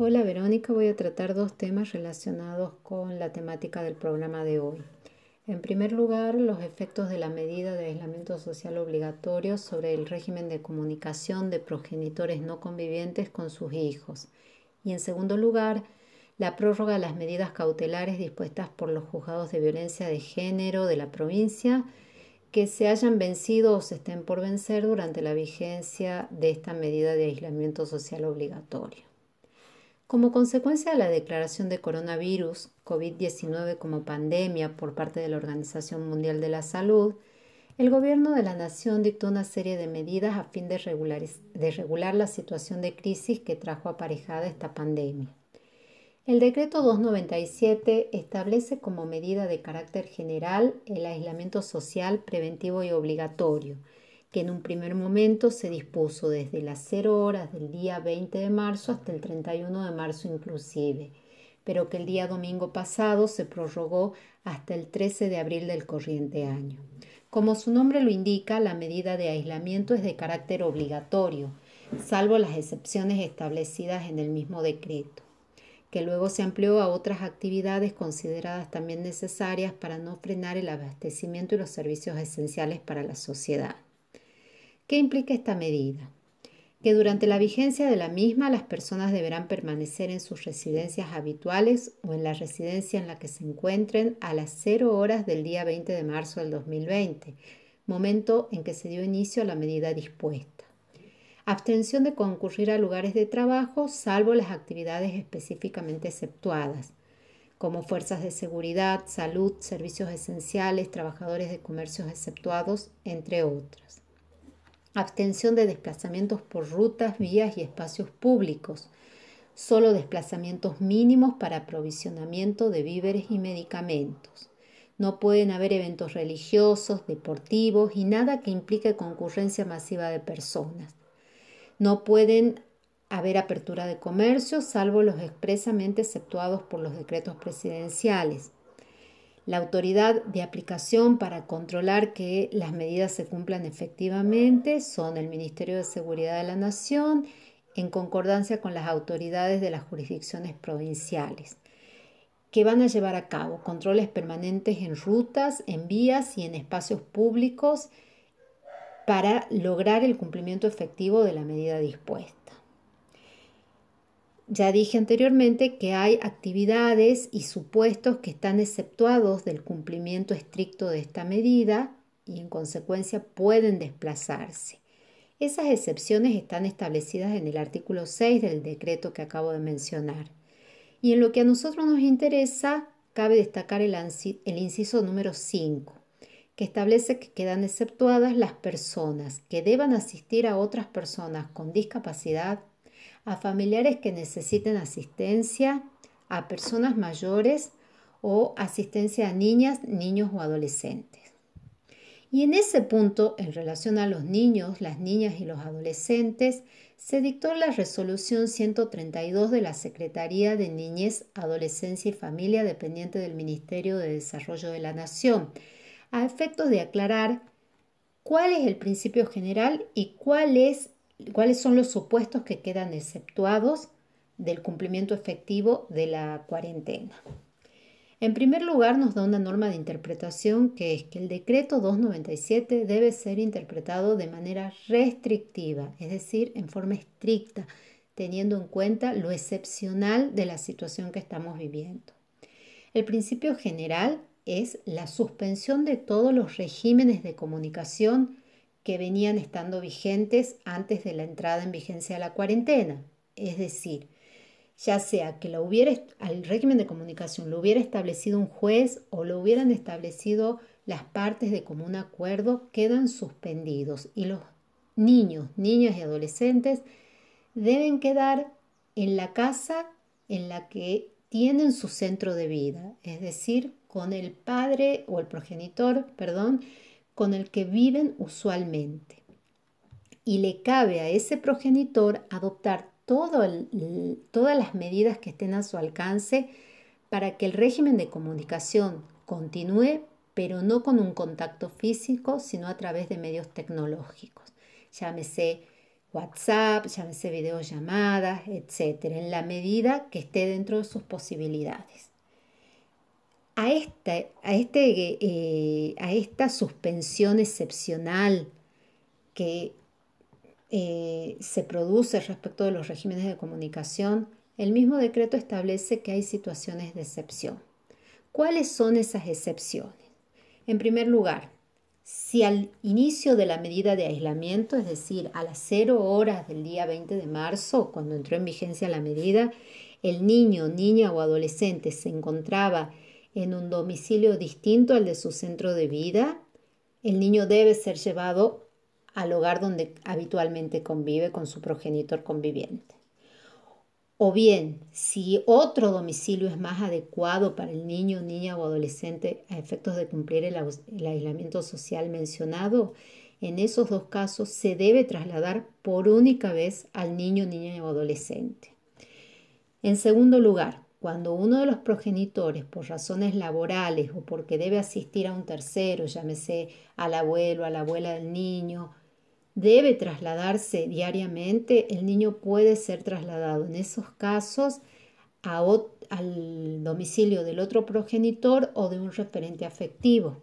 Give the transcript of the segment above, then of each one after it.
Hola Verónica, voy a tratar dos temas relacionados con la temática del programa de hoy. En primer lugar, los efectos de la medida de aislamiento social obligatorio sobre el régimen de comunicación de progenitores no convivientes con sus hijos. Y en segundo lugar, la prórroga de las medidas cautelares dispuestas por los juzgados de violencia de género de la provincia que se hayan vencido o se estén por vencer durante la vigencia de esta medida de aislamiento social obligatorio. Como consecuencia de la declaración de coronavirus COVID-19 como pandemia por parte de la Organización Mundial de la Salud, el gobierno de la nación dictó una serie de medidas a fin de regular, regular la situación de crisis que trajo aparejada esta pandemia. El decreto 297 establece como medida de carácter general el aislamiento social preventivo y obligatorio, que en un primer momento se dispuso desde las 0 horas del día 20 de marzo hasta el 31 de marzo inclusive, pero que el día domingo pasado se prorrogó hasta el 13 de abril del corriente año. Como su nombre lo indica, la medida de aislamiento es de carácter obligatorio, salvo las excepciones establecidas en el mismo decreto que luego se amplió a otras actividades consideradas también necesarias para no frenar el abastecimiento y los servicios esenciales para la sociedad. ¿Qué implica esta medida? Que durante la vigencia de la misma las personas deberán permanecer en sus residencias habituales o en la residencia en la que se encuentren a las 0 horas del día 20 de marzo del 2020, momento en que se dio inicio a la medida dispuesta. Abstención de concurrir a lugares de trabajo salvo las actividades específicamente exceptuadas como fuerzas de seguridad, salud, servicios esenciales, trabajadores de comercios exceptuados, entre otras. Abstención de desplazamientos por rutas, vías y espacios públicos. Solo desplazamientos mínimos para aprovisionamiento de víveres y medicamentos. No pueden haber eventos religiosos, deportivos y nada que implique concurrencia masiva de personas. No pueden haber apertura de comercio, salvo los expresamente exceptuados por los decretos presidenciales la autoridad de aplicación para controlar que las medidas se cumplan efectivamente son el Ministerio de Seguridad de la Nación, en concordancia con las autoridades de las jurisdicciones provinciales, que van a llevar a cabo controles permanentes en rutas, en vías y en espacios públicos para lograr el cumplimiento efectivo de la medida dispuesta. Ya dije anteriormente que hay actividades y supuestos que están exceptuados del cumplimiento estricto de esta medida y en consecuencia pueden desplazarse. Esas excepciones están establecidas en el artículo 6 del decreto que acabo de mencionar. Y en lo que a nosotros nos interesa, cabe destacar el, inciso número 5, que establece que quedan exceptuadas las personas que deban asistir a otras personas con discapacidad a familiares que necesiten asistencia, a personas mayores o asistencia a niñas, niños o adolescentes. Y en ese punto, en relación a los niños, las niñas y los adolescentes, se dictó la resolución 132 de la Secretaría de Niñez, Adolescencia y Familia dependiente del Ministerio de Desarrollo de la Nación, a efectos de aclarar cuál es el principio general y cuál es cuáles son los supuestos que quedan exceptuados del cumplimiento efectivo de la cuarentena. En primer lugar, nos da una norma de interpretación que es que el decreto 297 debe ser interpretado de manera restrictiva, es decir, en forma estricta, teniendo en cuenta lo excepcional de la situación que estamos viviendo. El principio general es la suspensión de todos los regímenes de comunicación que venían estando vigentes antes de la entrada en vigencia de la cuarentena. Es decir, ya sea que lo hubiera, al régimen de comunicación lo hubiera establecido un juez o lo hubieran establecido las partes de común acuerdo, quedan suspendidos y los niños, niñas y adolescentes deben quedar en la casa en la que tienen su centro de vida, es decir, con el padre o el progenitor, perdón, con el que viven usualmente. Y le cabe a ese progenitor adoptar todas las medidas que estén a su alcance para que el régimen de comunicación continúe, pero no con un contacto físico, sino a través de medios tecnológicos. Llámese WhatsApp, llámese videollamadas, etc., en la medida que esté dentro de sus posibilidades a, este, eh, a, esta suspensión excepcional que eh, se produce respecto de los regímenes de comunicación, el mismo decreto establece que hay situaciones de excepción. ¿Cuáles son esas excepciones? En primer lugar, si al inicio de la medida de aislamiento, es decir, a las 0 horas del día 20 de marzo, cuando entró en vigencia la medida, el niño, niña o adolescente se encontraba en un domicilio distinto al de su centro de vida, el niño debe ser llevado al hogar donde habitualmente convive con su progenitor conviviente. O bien, si otro domicilio es más adecuado para el niño, niña o adolescente a efectos de cumplir el, aislamiento social mencionado, en esos dos casos se debe trasladar por única vez al niño, niña o adolescente. En segundo lugar, cuando uno de los progenitores, por razones laborales o porque debe asistir a un tercero, llámese al abuelo, a la abuela del niño, debe trasladarse diariamente, el niño puede ser trasladado en esos casos al domicilio del otro progenitor o de un referente afectivo.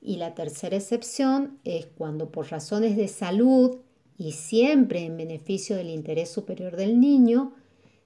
Y la tercera excepción es cuando por razones de salud y siempre en beneficio del interés superior del niño,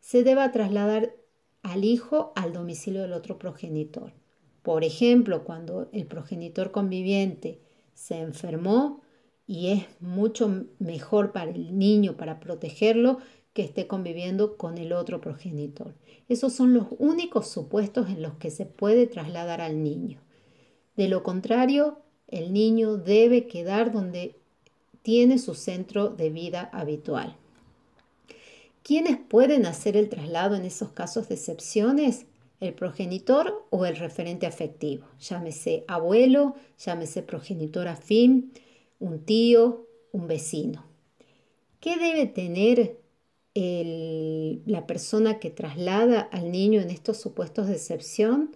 se deba trasladar al hijo al domicilio del otro progenitor. Por ejemplo, cuando el progenitor conviviente se enfermó y es mucho mejor para el niño, para protegerlo, que esté conviviendo con el otro progenitor. Esos son los únicos supuestos en los que se puede trasladar al niño. De lo contrario, el niño debe quedar donde tiene su centro de vida habitual. ¿Quiénes pueden hacer el traslado en esos casos de excepciones? El progenitor o el referente afectivo, llámese abuelo, llámese progenitor afín, un tío, un vecino. ¿Qué debe tener la persona que traslada al niño en estos supuestos de excepción?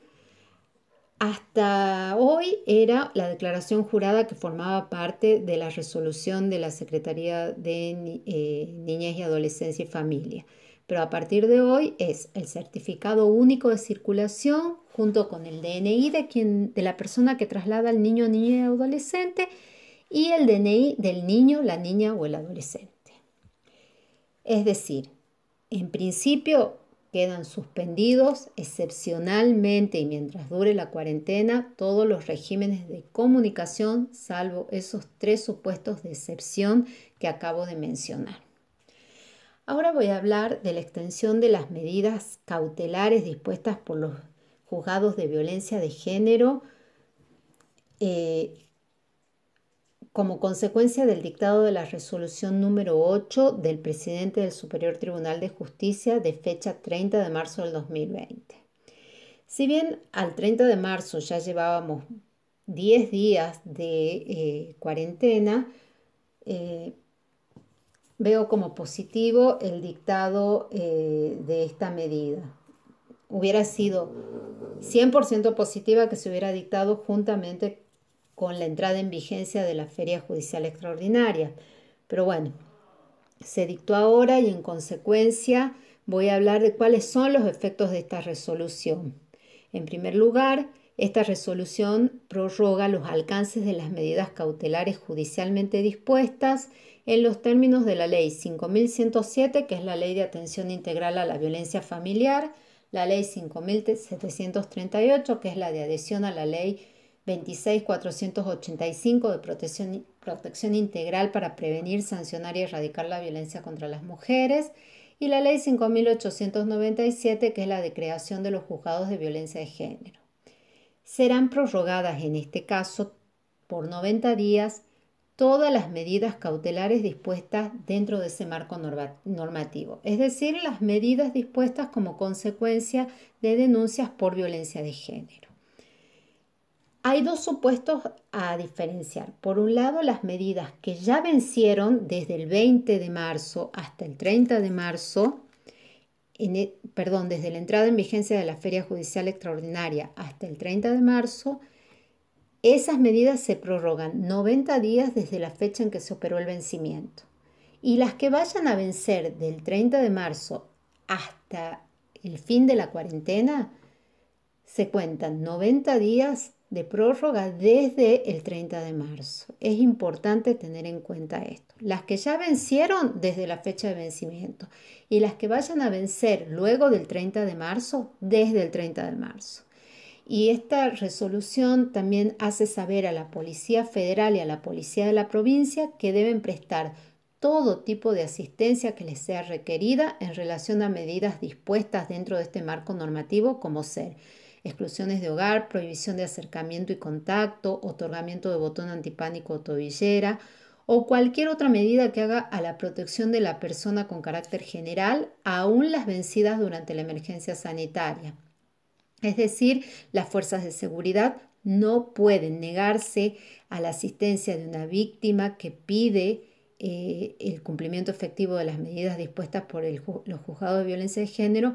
Hasta hoy era la declaración jurada que formaba parte de la resolución de la Secretaría de eh, Niñas y Adolescencia y Familia. Pero a partir de hoy es el certificado único de circulación junto con el DNI de, quien, de la persona que traslada al niño, niña y adolescente y el DNI del niño, la niña o el adolescente. Es decir, en principio Quedan suspendidos excepcionalmente y mientras dure la cuarentena todos los regímenes de comunicación, salvo esos tres supuestos de excepción que acabo de mencionar. Ahora voy a hablar de la extensión de las medidas cautelares dispuestas por los juzgados de violencia de género eh, como consecuencia del dictado de la resolución número 8 del presidente del Superior Tribunal de Justicia de fecha 30 de marzo del 2020. Si bien al 30 de marzo ya llevábamos 10 días de eh, cuarentena, eh, veo como positivo el dictado eh, de esta medida. Hubiera sido 100% positiva que se hubiera dictado juntamente con la entrada en vigencia de la Feria Judicial Extraordinaria. Pero bueno, se dictó ahora y en consecuencia voy a hablar de cuáles son los efectos de esta resolución. En primer lugar, esta resolución prorroga los alcances de las medidas cautelares judicialmente dispuestas en los términos de la Ley 5107, que es la Ley de Atención Integral a la Violencia Familiar, la Ley 5738, que es la de adhesión a la Ley 26485 de protección, integral para prevenir, sancionar y erradicar la violencia contra las mujeres y la ley 5897 que es la de creación de los juzgados de violencia de género. Serán prorrogadas en este caso por 90 días todas las medidas cautelares dispuestas dentro de ese marco normativo, es decir, las medidas dispuestas como consecuencia de denuncias por violencia de género. Hay dos supuestos a diferenciar. Por un lado, las medidas que ya vencieron desde el 20 de marzo hasta el 30 de marzo, en, e, perdón, desde la entrada en vigencia de la Feria Judicial Extraordinaria hasta el 30 de marzo, esas medidas se prorrogan 90 días desde la fecha en que se operó el vencimiento. Y las que vayan a vencer del 30 de marzo hasta el fin de la cuarentena, se cuentan 90 días de prórroga desde el 30 de marzo. Es importante tener en cuenta esto. Las que ya vencieron desde la fecha de vencimiento y las que vayan a vencer luego del 30 de marzo, desde el 30 de marzo. Y esta resolución también hace saber a la Policía Federal y a la Policía de la provincia que deben prestar todo tipo de asistencia que les sea requerida en relación a medidas dispuestas dentro de este marco normativo como ser exclusiones de hogar, prohibición de acercamiento y contacto, otorgamiento de botón antipánico o tobillera, o cualquier otra medida que haga a la protección de la persona con carácter general, aún las vencidas durante la emergencia sanitaria. Es decir, las fuerzas de seguridad no pueden negarse a la asistencia de una víctima que pide eh, el cumplimiento efectivo de las medidas dispuestas por los juzgados de violencia de género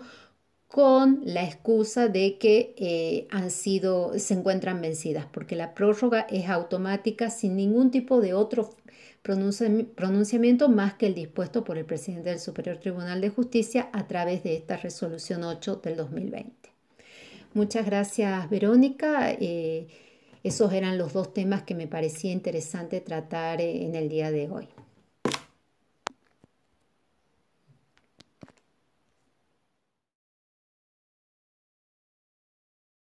con la excusa de que eh, han sido, se encuentran vencidas, porque la prórroga es automática sin ningún tipo de otro pronunciamiento más que el dispuesto por el presidente del Superior Tribunal de Justicia a través de esta resolución 8 del 2020. Muchas gracias, Verónica. Eh, esos eran los dos temas que me parecía interesante tratar eh, en el día de hoy.